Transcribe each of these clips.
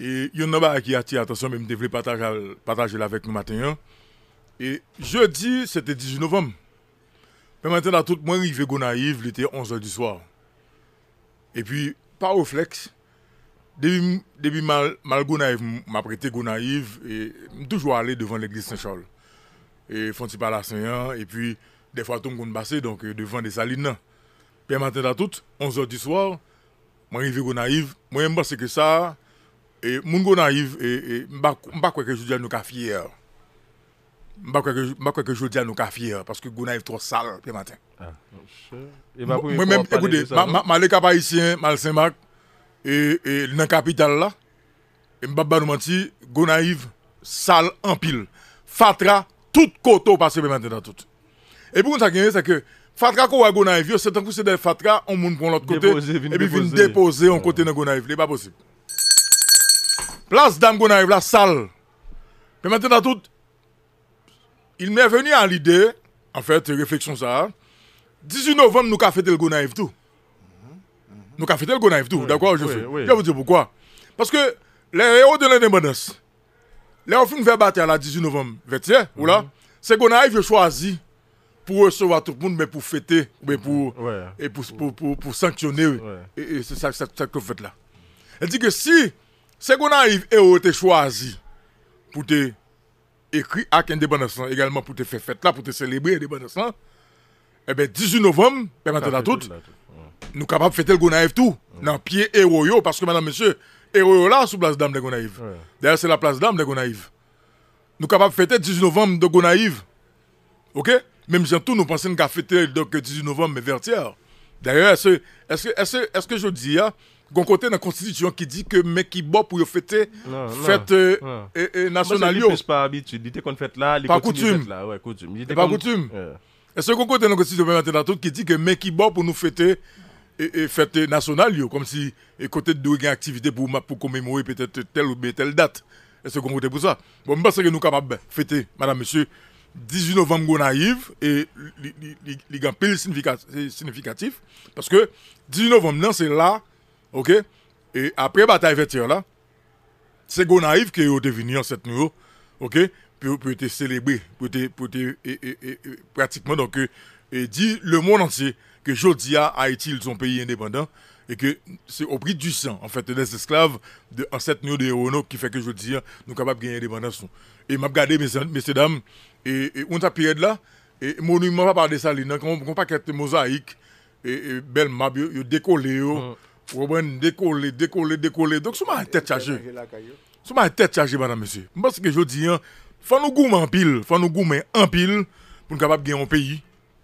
Et il y en a qui attire attention, mais je voulais partager, partager avec nous matin. Hein. Et jeudi, c'était 18 novembre. Mais maintenant, tout le arrivé à Gonaïve, il était 11h du soir. Et puis, par réflexe, depuis, depuis mal, mal gonaïve à gonaïve naïve, et toujours allé devant l'église Saint-Charles. Et font par la saint hein. et puis, des fois, tout le monde donc euh, devant des salines. Hein. Puis, maintenant, tout, 11h du soir, moi arrivé à Gonaïve, moi, je pense que ça, et moun gon arrive et m'pa quoi que je dis à nous ka fier. M'pa quoi que m'pa que je dis à nous ka fier parce que gonaïve trop sale le matin. Ah, oh, bah, Moi même écoutez, malé cap haïtien, mal Saint-Marc et et dans capitale là et m'pa pas nous mentir, Gonaive sale en pile. Fatra tout koto passe le matin dans tout. Et pour ça gagne c'est que Fatra qu'on a c'est un coup c'est des fatra on moun pour l'autre côté et puis vient déposer en côté dans gonaïve, c'est pas possible. Place Dame arrive la salle. Mais maintenant, tout, il m'est venu à l'idée, en fait, réflexion ça. 18 novembre, nous avons fêté le Gonaïve tout. Nous avons fêté le Gonaïve tout, d'accord je, vais vous dire pourquoi. Parce que les héros de l'indépendance, les enfants qui battre à la 18 novembre, 21, ou là, mhm. c'est je choisi pour recevoir tout le monde, mais pour fêter, mais pour, mhm. et pour, pour, pour, sanctionner. Et, c'est ça, ça que vous faites là. Elle dit que si si Gonaïve arrive choisi pour te écrire à te également pour te faire fête là, pour te célébrer indépendance eh bien, 18 novembre, nous sommes nous capables de fêter le Gonaïve tout, dans pied héroïo, parce que madame, monsieur, est là, sous place d'âme de Gonaïve. D'ailleurs, c'est la place d'âme de Gonaïve. Nous capables de fêter 18 novembre de Gonaïve. OK? Même si tout, nous pensons qu'à fêter le 18 novembre, mais vertière. D'ailleurs, est-ce que je dis, hein, Gon côté dans la constitution qui dit que mec qui bat pour fêter fête nationale. Il n'est pas habitude, il était qu'on fête là, il pas coutume. Là, ouais, coutume. Il pas coutume. Est-ce qu'on côté dans la constitution qui dit que mec qui pour nous fêter et, fête nationale, comme si et côté de une activité pour, pour commémorer peut-être telle ou telle date. Est-ce qu'on côté pour ça Bon, je pense que nous sommes capables de fêter, madame, monsieur, 18 novembre, on arrive, et il y a un pile significatif, parce que 18 novembre, c'est là Ok, e apre batay vetir la Se go naif Ke yo te vini an set nou Ok, pou te celebre Pou te e, e, pratikman Di le moun anse Ke jodi a Haiti l son peyi indepandant E ke se opri du san En fete des esklav An set nou de Yerouno Ki feke jodi a nou kapap gen indepandant son E map gade mese dam E un tapied la E moun iman pa pade sa lina Kon pa ket mosaik E bel map yo deko le yo mm. Ouwen, décoller, décoller, décoller. Donc, sous ma tête chargée. Sous ma tête chargée, madame, monsieur. Parce que je dis, il hein, faut nous gommer en pile. faut nous gommer en pile pour nous capables de gagner un pays,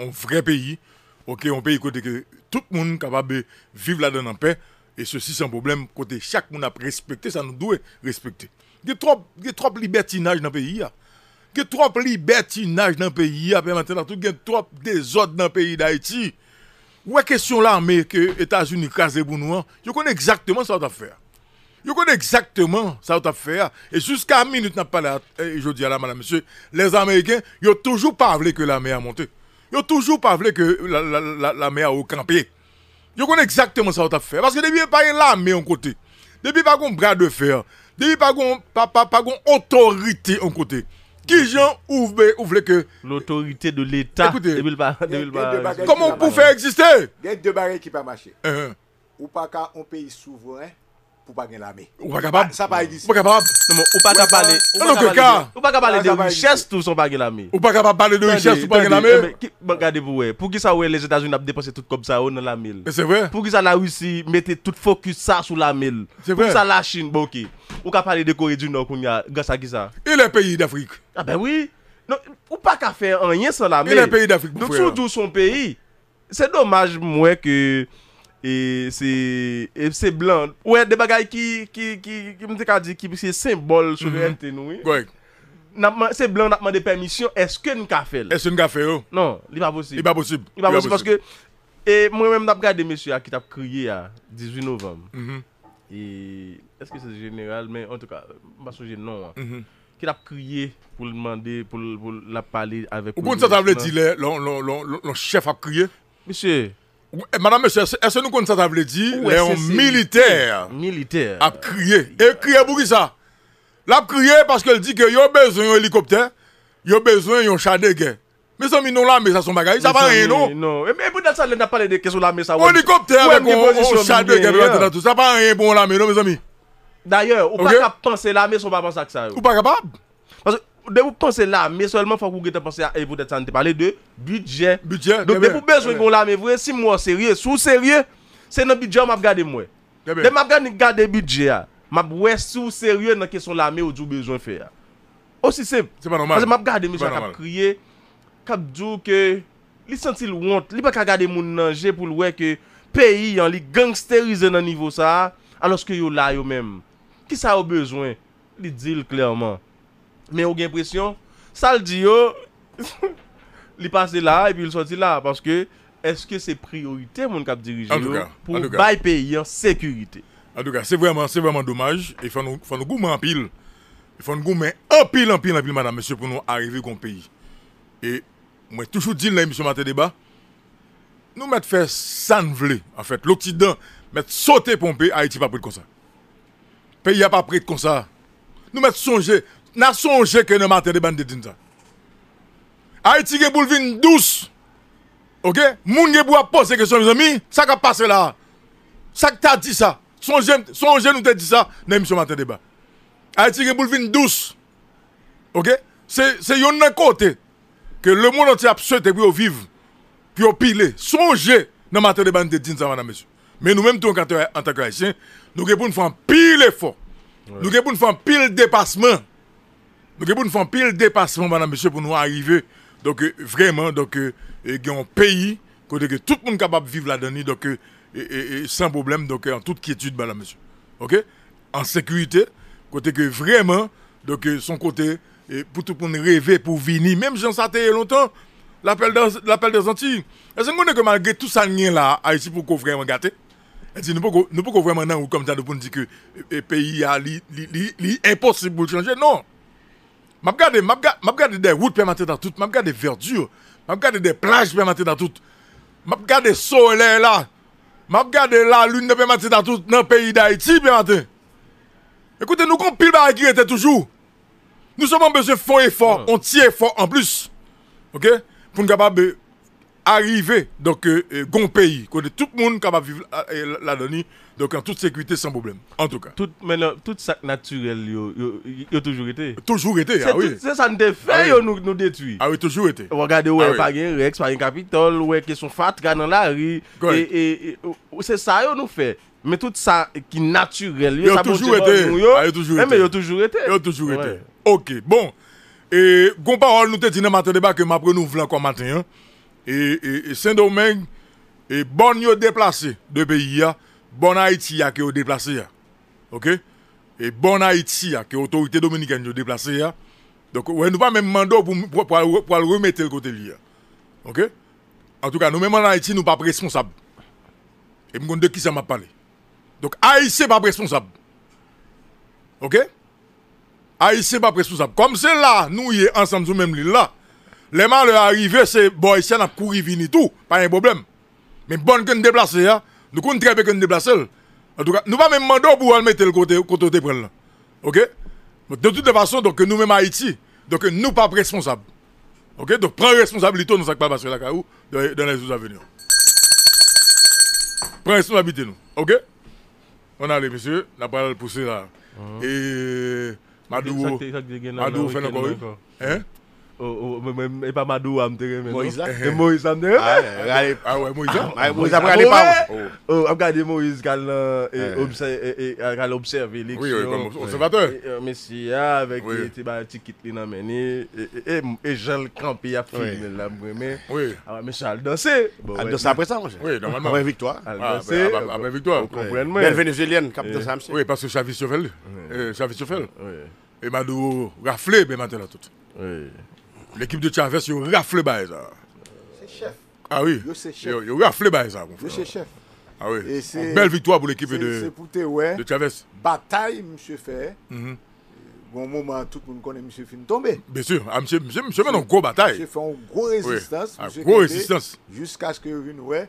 un vrai pays. Ok, un pays côté que tout le monde est capable de vivre là-dedans en paix. Et ceci sans problème, côté chaque monde a respecté, ça nous doit respecter. Il y a trop, il trop libertinage dans le pays. Hein. Il y a trop de libertinage dans le pays. Hein. il y a trop de désordre dans le pays d'Haïti est question l'armée que États-Unis crasent pour nous, hein. je connais exactement ça qu'on faire. Je connais exactement ça qu'on faire. Et jusqu'à minute, n'a pas eh, je dis à la madame, monsieur, les Américains, ils ont toujours pas voulu que l'armée a monté. Ils n'ont toujours pas voulu que l'armée a campé. Je connais exactement ça avez faire. Parce que depuis, pas l'armée en côté. Depuis, pas qu'on bras de fer. Depuis, pas qu'on autorité en côté. Qui j'en ouvre, ouvre que. L'autorité de l'État. Écoutez. Comment vous pouvez exister Il y a deux barrières qui ne pas marcher. Uh-huh. Ou pas qu'un pays souverain pour pas gagner l'armée. Ou pas capable. Ça pas existe. Pas capable. Non, ou pas capable. Ou pas capable de richesse tout sont pas gagner l'armée. Ou pas capable parler de richesse tout pas gagner l'armée. Eh, regardez pour vous. Pour qui ça les États-Unis ont dépensé tout comme ça oh, dans l'armée. C'est vrai. Pour qui ça la Russie mettait tout focus ça sur l'armée. C'est vrai. Pour ça la Chine bon OK. Ou pas parler de Corée du Nord grâce à qui ça Et les pays d'Afrique. Ah ben oui. Non, ou pas qu'à faire rien sans l'armée. Et les pays d'Afrique. Donc surtout son pays. C'est dommage moi que E, e se blan, ou e de bagay ki mte ka di ki, se sembol souverente mhm. nou. Gwek. Se blan apman de permisyon, eske n ka fel? Eske n ka fel ou? Non, li ba bousib. Li ba bousib? Li ba bousib, porske e mwen mwen apgan de mesye a, ki tap kriye a, 18 Nov. Mhm. E eske se general, men, an tou ka, mwen basoje non, ki tap kriye pou l'ap pale avek. Ou pou n se table dile, loun chef ap kriye? Mesye e? Eh, madame, monsieur, est-ce que nous connaissons ça, ça veut dire? un militaire Militaire. A crié. Et crié pour qui ça? L'a crié parce qu'elle dit qu'il y a besoin d'un hélicoptère, il y a besoin d'un char de guerre. Mais ça, non, là, mais ça, son bagage, ça va rien, non? Non. Eh, mais pour ça, on n'a parlé de questions là, mais ça va. Hélicoptère avec un char de guerre, ça, va rien pour l'armée, non, mes amis. D'ailleurs, ou pas capable penser l'armée, si on pas ça que ça. Ou pas capable? Parce que, De pou panse lame, solman fwa kou gete panse a e pou dete sa n te pale de, Bidye. Bidye, gebe. De pou bezwen kon lame vwe, si mwen serye, sou serye, Se nan bidye, mwen ap gade mwe. Gebe. De mwen ap gade mwen gade bidye a, Mwen ap we sou serye nan keson lame ou djou bezwen fe a. Osi se, Se mwen ap gade mwen a kap kriye, Kap djou ke, Li sentil wont, Li pa ka gade mwen nanje pou lwe ke, Peyi yon li gangsterize nan nivou sa a, A loske yo la yo mem. Ki sa yo bezwen? Li dil klerman. Men ou gen presyon, sa l di yo, oh. li pase la e pi l soti la. Paske, eske se priorite moun kap dirije yo oh, pou bay peyi an sekurite. An douga, se vreman, se vreman dommaj. E fan nou, fan nou goun men an pil. E fan nou goun men an pil, an pil, an pil, madame, se pou nou arive kon peyi. E mwen touchou dil nan emisyon matè deba. Nou mwen fè san vle, an fèt, louti dan, mwen sote pompe, a iti pa prit konsa. Peyi a pa prit konsa. Nou mwen sonje... n'a songé que nous matons de bandits. Haïti dindes pour venir douce. Ok? Moun ge pour poser question, mes amis, ça qui a passé là. Ça que t'as dit ça. Songez, songez nous t'a dit ça dans l'émission Matin Débat. Haïti est pour venir douce. Ok? C'est c'est un côté que le monde entier a souhaité pour vivre, pour piler. Songez dans Matin Débat, nous de ça, madame, monsieur. Mais nous-mêmes, en tant haïtiens nous devons faire un pile effort. Nous devons faire un pile dépassement. Donc, nous faire pile dépassement, madame, monsieur, pour nous arriver. Donc, euh, vraiment, donc, euh, euh, un pays, côté que tout le monde est capable de vivre là-dedans, donc, sans problème, donc, en toute quiétude, madame, monsieur. OK? En sécurité, côté que vraiment, donc, son côté, pour tout le monde rêver, pour venir, même si on s'attendait longtemps, l'appel des Antilles. Est-ce que vous que malgré tout ça, rien là, Haïti, pour qu'on vraiment gâter? Eh nous ne pouvons vraiment, comme ça, nous dire que le pays est impossible de changer. Non! M'a regardé, m'a regardé des routes permanentes dans tout, m'a regardé des verdures, m'a regardé des plages permanentes dans tout. M'a regardé soleil là. M'a regardé la lune permanente dans tout dans le pays d'Haïti permanent. Écoutez, nous compilons la qui était toujours. Nous sommes besoin de faux efforts, on tire fort en plus. OK Pour nous capables arriver donc euh, euh, gon pays que tout le monde capable vivre euh, la donne donc en toute sécurité sans problème en tout cas tout maintenant tout ça naturel yo toujours été toujours été ah oui c'est ça nous ah fait nous nous détruit ah oui toujours été regardez ouais ah pas gain rex pas gain capitole ouais sont fatra dans la rue et oh, c'est ça yo nous fait mais tout ça qui naturel y a eh, toujours été mais a toujours été a toujours été OK bon et bon parole nous te dit dans matin débat que nous voulons encore matin hein et, Saint-Domingue, et bon yo déplacé de pays, bon Haïti a qui ont déplacé. Ok? Et bon Haïti a qui autorité dominicaine a déplacé. Donc, ouais, nous pas même mandat pour, pour, le remettre le côté là, Ok? En tout cas, nous même en Haïti, nous pas responsables. Et me de qui ça m'a parlé. Donc, Haïti pas responsable. Ok? Haïti pas responsable. Comme c'est là, nous y est ensemble, nous même là. Le mal le c'est c'est boy se a kouri vini tout, pas un problème. Mais bon Mais n deplase nous hein. nou très sommes ke Nous deplase En tout cas, nous pas même mando pour mettre le côté, côté te Ok? De toute façon, donc nous même Haïti, donc nous pas responsables. Ok? Donc prends responsabilité nous ça pas passer la caou dans les jours à venir. Prends responsabilité nous. Ok? On a les messieurs, la balle poussée là. Ah. Et Madou, Madou fait encore. Hein? Ou oh, oh, mwen men, e pa madou amdere men. Moïse la? E Moïse amdere ah, eh, eh, eh, ah, ah, men. A, mwen Moïse la? A, mwen Moïse la? Moïse apre alipan. Ou apkade Moïse gal na, e al observi liksyon. Ou se vate? Mesia, ek ti ba tikit li nan meni, e jel kampi apre, men la mwen men. Ou mwen chal danser. Al danser apre sa? Ou mwen victwa. Al danser. Ou mwen victwa. Ou kompren me. Ben Venizelien, kapteur Samson. Ou e paske chavit chevel. Euh, chavit chevel. E madou rafle, L'équipe de Chavez, ils ont raflé C'est chef. Ah oui. Ils ont raflé ça. C'est chef. Ah oui. belle victoire pour l'équipe de, Chavez. Bataille, monsieur Fay. Mm-hmm. Bon moment, tout le monde connaît monsieur fin tombé. Bien sûr. Ah, monsieur, monsieur, une grosse bataille. Monsieur fait une grosse résistance. Ah, une grosse résistance. Jusqu'à ce que, ouais.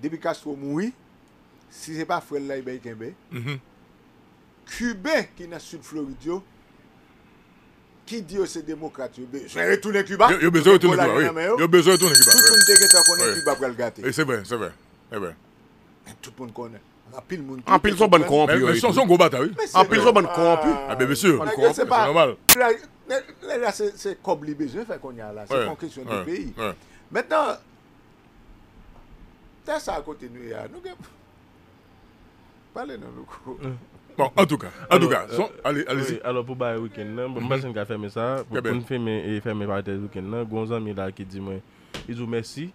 Debikastro moui, si se pa frel la ibe ikenbe, Kube mhm. ki na sud Floridio, ki di yo se demokrat yo be, yo bezo yo toune Kuba, yo bezo yo toune Kuba, tout moun teke ta konen Kuba pral gate. E se ve, se ve, se ve. Tout moun konen, apil moun, apil ah, son ban konp, apil son ban konp, apil son ban konp, se se pa, le la se kobli beze, fe kon ya la, se kon kresyon di peyi. Metan, Ya sa a kote nou ya, nou gen. Pale nan nou kou. Mm. Bon, an tou ka. An tou ka. Son, ale, euh, ale zi. Alo pou baye wikend nan, bon, mwen mwese mwen ka fèmè sa, pou kon fèmè, fèmè fèmè fèmè wikend nan, gwan zan mi la ki di mwen, i djou mwesi,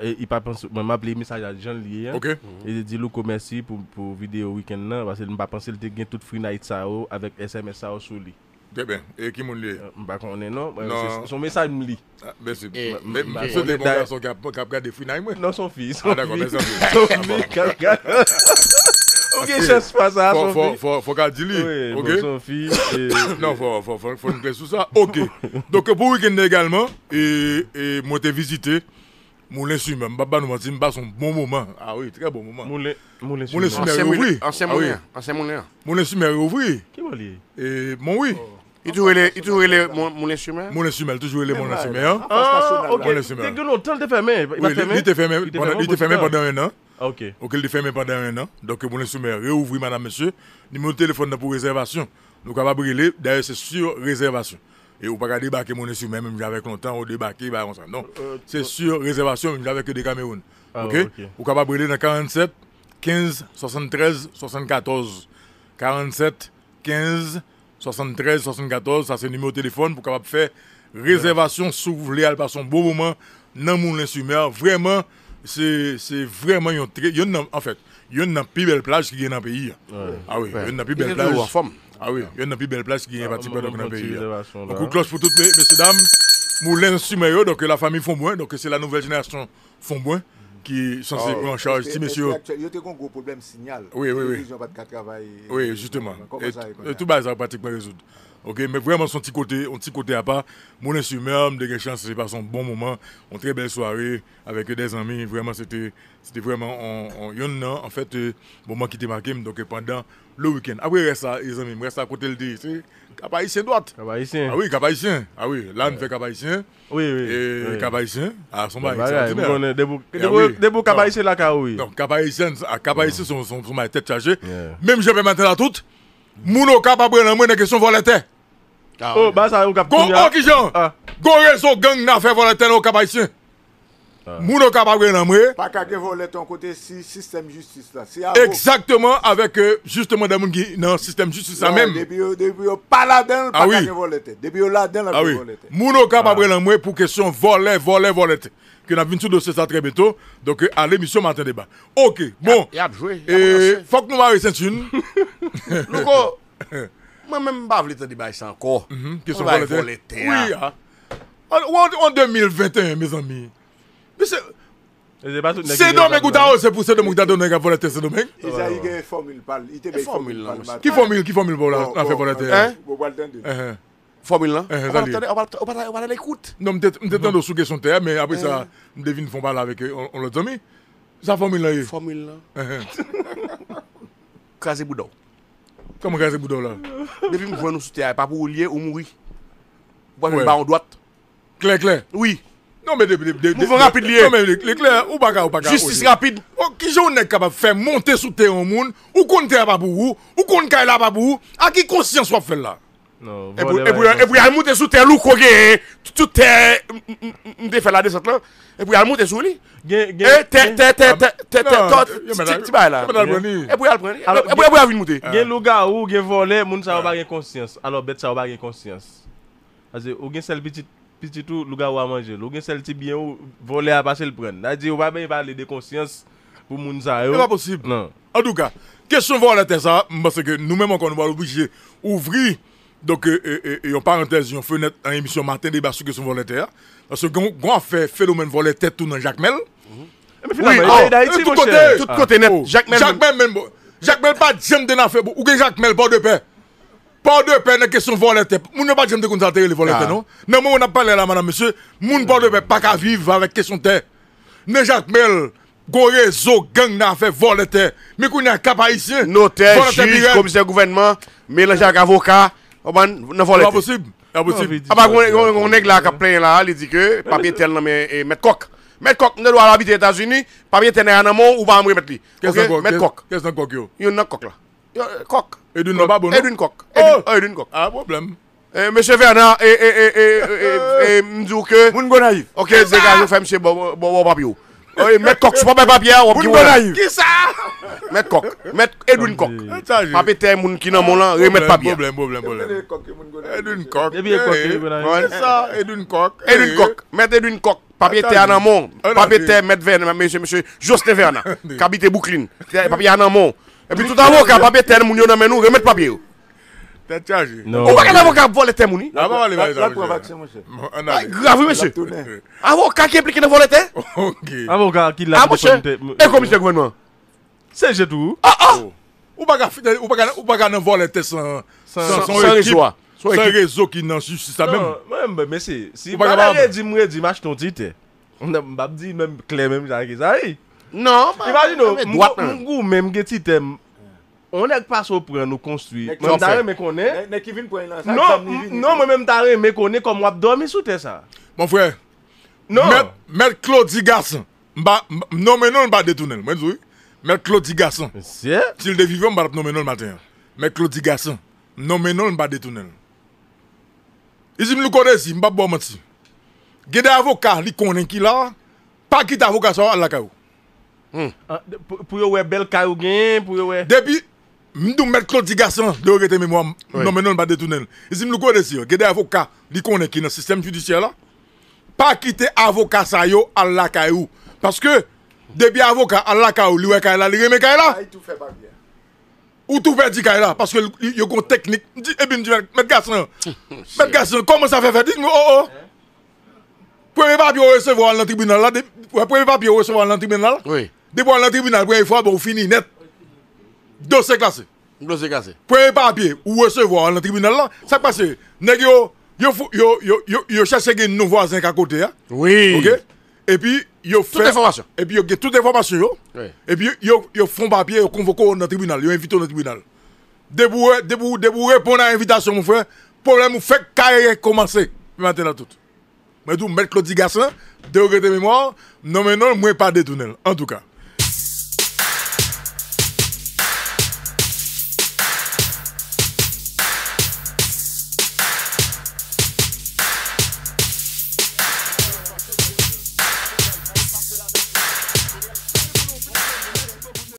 e i pa pensi, mwen mwen aple yi misaj a jan liye, e di di lou kou mwesi pou video wikend nan, wase mwen pa pensi li te gen tout free night sa ou, oh, avek SMS sa ou oh, sou li. Mwen mwen liye? Mwen bakonnen non. Son mesaj mwen liye. Mwen se de mwen liye. Son ah, fi. Son fi. Ah, bon. Ok, son fi. Fok adji liye. Fok adji liye. Ok. Dok pou wikende egalman, mwen te vizite, mwen lensu mwen. Mwen lensu mwen. Mwen lensu mwen. Mwen liye? Mwen liye. Il est il toujours mon, mon instrument. Mon instrument, toujours les mon instrument. Hein? Ah, ok. C'est que longtemps il fermé. Il était fermé. Il fermé pendant un an. Ah, ok. Ok, il est fermé pendant un an. Donc mon instrument réouvre madame, monsieur. Numéro de téléphone pour réservation. Nous capable briller. D'ailleurs, c'est sur réservation. Et vous pas débarquer mon instrument, même j'avais longtemps, on débarquer, bah, on Non. Euh, euh, c'est sur réservation, même j'avais que des Cameroun. Ah, ok? Vous capable briller dans 47, 15, 73, 74. 47, 15, 73 74 ça c'est numéro de téléphone pour capable faire réservation sur les voulez aller un bon moment dans moulin sur vraiment c'est vraiment un très en fait y il une plus belle plage qui est dans le pays ah oui une ah plus belles plages ah oui une plus belle plage qui est dans ah, le pays donc cloche pour toutes messieurs dames moulin sur donc la famille moins donc c'est la nouvelle génération moins qui sont oh. en charge. monsieur. Il y a un gros problème signal. Oui, oui, oui. pas de travail. Oui, justement. tout bas, ça va pratiquement résoudre. Ok, mais vraiment son petit côté, un petit côté à part. Mon même de chance, c'est passé un bon moment, une très belle soirée avec des amis. Vraiment, c'était, c'était vraiment, un en fait, euh, moment qui était marqué, donc pendant le week-end. Après, reste ça, les amis, reste à côté le dé, Kabaissyen doat. Kabaissyen. Awi, kabaissyen. Awi, lan fe kabaissyen. Awi, awi. E kabaissyen. A, son bon ba. Bon, euh, eh a, ah. ah, son ba. Debo kabaissyen la ka, awi. Non, kabaissyen. A, kabaissyen son foma e tete chaje. Mem jepen manten la tout. Moun o kapa bre nan mwen e kesyon volete. A, a. O, basa ou kapi. O, okijan. A. Gore sou gang nan fe volete nan o kabaissyen. Ah. Mouno nan de Pas qu'à vole ton côté si système justice là. Exactement avec euh, justement des gens qui dans le système justice là même. Depuis euh, euh, pas là-dedans, ah pas ka voler. Depuis là-dedans, pas qu'à voler. Mouno capable de pour question voler, voler, voler. Que nous avons tout dossier ça très bientôt. Donc à l'émission matin débat. Ok, bon. Il a Faut que nous marie une Louko, moi-même, je ne vais pas débat encore. Mhm, question voler. Oui. En hein. 2021, hein. mes amis. Se dom e gouta ou se pou se de mouk da donen ka folete se domen? E zayi genye formil pal. E formil lan. Ki formil pou la? E? Ou wale dende. Formil lan? E, zali. Ou wale l'ekoute? Non, mte tando souke son te, me apri sa mdevi n'fon pala veke on l'ot zomi. Sa formil lan e? Formil lan. Kaze boudou. Kame kaze boudou la? Depi mwen nou sute a, papou ou liye ou moui. Mwen mwen ba an doat. Kler, kler. Ou i. Non, Mouvement rapide liye. Lèk lè, ou pa ka ou pa ka pou liye. Justice rapide. Ki joun nè kaba fè montè soute yon moun. Ah. Ou kon te apapou ou. Ou kon kaila apapou ou. Aki konsyans wap fè la. Non. E pou yon. E pou yon al moutè soute yon loup kogue. Toute te. Moutè fè la desatlan. E pou yon al moutè soute liye. Gen. Gen. Tè tè tè tè tè tè tè tè tè. Tite tibay la. E pou yon alpreni. E pou yon alpreni. E pou yon avin moutè. piti tou lou ga ou manger manje. Lou gen sel ti bien ou vole a basel pren. Na di ou pa ben pale de konsyans pou moun sa yo. E pa posib. Nan. An tou ka, kesyon vole te sa, mbase ke nou menman on nou wale obligye ouvri Donc, et et euh, en euh, euh, euh, parenthèse, une fenêtre en émission matin débat sur sont volontaires Parce que quand on fait phénomène volet tête tout dans Jacques Mel. Eh, mais finalement, il ah, tout côté, tout ah. côté net. Oh. Jacques Mel. Jacques Mel, Jacques Mel pas de fait. Ou que Jacques Mel, pas de paix. Pas de qui question Moun n'a pas dire de les non? Non, moi, on a parlé là, madame, monsieur. Moun pas de peine, pas vivre avec question terre. Ne Jacques Mel, go réseau, gang fait volontaire. Mais qu'on a cap haïtien. Notaire, juge, commissaire gouvernement, mélange avec avocat, oh, ah, bah, on C'est pas possible. Ah, bah, on est là, qui plein là, il dit que papier tel, non, mais mettre coq. Met kok, ne habiter abite Etats-Unis, pa ou Qu'est-ce met kok yo? Yon a kok là? Eh, kok Edwine kok Ha problem Mesey verna Mzouke Mwen gona yi Mwen gona yi Mwen kok Edwine oh! oh, kok Mwen kona yi Edwine kok Edwine kok Mwen kona yi Mwen kona yi Mwen kona yi E pi tout avon ka, papye ten moun yo nan men nou, remet papye yo. Ten chaji. Non. Ou baka avon ka volete mouni? Avan ah, bon, li vay nan monshe. Bon, Avan ah, li vay nan monshe. Gravi monshe. Avon ka ki implike nan volete? Ok. Avon ka ki lak pou deponite. E kon, Mr. Gouvernement? Ah, oh. Seje non, tou? A, a! Non, ou baka nan volete san... San rejoua. San rejou ki nan sisa mèm? Mèm, mèm, mèm, mèm, mèm, mèm, mèm, mèm, mèm, mèm, mèm, mèm, mèm, mèm, mèm, m On ek pa non, non, sou pou yon nou konstwi. Mwen mtare mè konè. Mwen mtare mè konè kom wap do mi soute sa. Mwen fwe. Non. Mwen klo di gason. Mba mnomenon mba detounen. Mwen zoi. Mwen klo di gason. Si. Sil de vivyon mba rap mnomenon mbaten. Mwen klo di gason. Mnomenon mba detounen. Izi mnou konè si. Mba bomè si. Gede avokat li konen ki la. Pakit avokat sa wala kaw. Pou yo we bel kaw gen. Pou yo we. Depi. M'dou mettre Claude Garçon de regretter mémoire. Non, mais non, pas détourner. Et si m'lou connaissez, il y a des avocats qui connaissent qui dans le système judiciaire là. Pas quitter avocat ça yo à la caillou. Parce que, depuis avocat à la caillou, la il a remet là. Ou ah, tout fait ou tout fait dit là. Parce que, il y a une technique. Et puis, eh mettre Garçon. Mettre Garçon, comment ça fait faire? Dites-moi, oh oh. Hein? Premier papier recevoir dans le tribunal là. Premier papier recevoir dans le tribunal. Oui. Depuis le tribunal, première fois, bon, fini Dossier classé. Dossier classé. Preye papier, ou dans le tribunal là? Ça passe. Vous yo, yo, yo, yo, yo, voisin à côté. Hein. Oui. Ok? Et puis, yo fait. Toutes les Et puis, yo get toute information yo. Et puis, yo, yo font papier, yo convoquent dans tribunal, yo invite au tribunal. Debout, euh, debout, debout, répondre à l'invitation, mon frère. Problème, fait carrière commencer. Maintenant, tout. Mais tout, M. Claudie Gassin, de de mémoire, non, mais non, moi pas détourner, en tout cas.